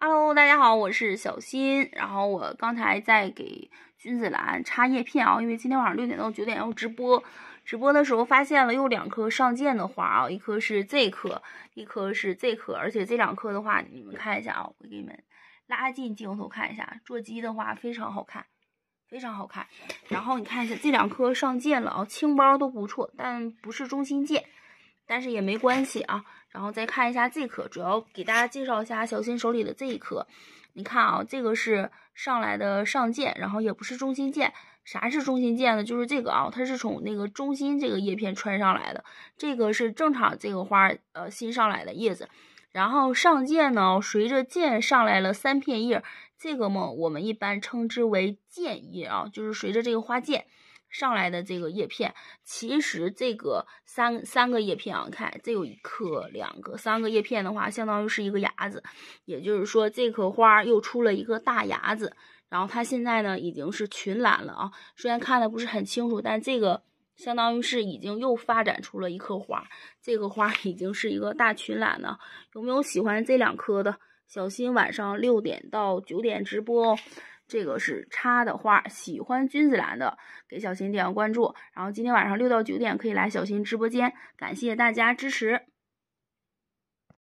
Hello，大家好，我是小新。然后我刚才在给君子兰插叶片啊，因为今天晚上六点到九点要直播。直播的时候发现了又两颗上剑的花啊，一颗是这颗，一颗是这颗。而且这两颗的话，你们看一下啊，我给你们拉近镜头看一下。座机的话非常好看，非常好看。然后你看一下这两颗上剑了啊，青包都不错，但不是中心剑。但是也没关系啊，然后再看一下这颗。主要给大家介绍一下小新手里的这一颗。你看啊，这个是上来的上剑，然后也不是中心剑。啥是中心剑呢？就是这个啊，它是从那个中心这个叶片穿上来的。这个是正常这个花呃新上来的叶子，然后上剑呢，随着剑上来了三片叶，这个嘛我们一般称之为剑叶啊，就是随着这个花剑。上来的这个叶片，其实这个三三个叶片啊，看这有一颗、两个、三个叶片的话，相当于是一个芽子，也就是说这棵花又出了一个大芽子。然后它现在呢已经是群兰了啊，虽然看的不是很清楚，但这个相当于是已经又发展出了一棵花，这个花已经是一个大群兰了。有没有喜欢这两颗的？小心晚上六点到九点直播哦。这个是插的花，喜欢君子兰的给小新点个关注，然后今天晚上六到九点可以来小新直播间，感谢大家支持。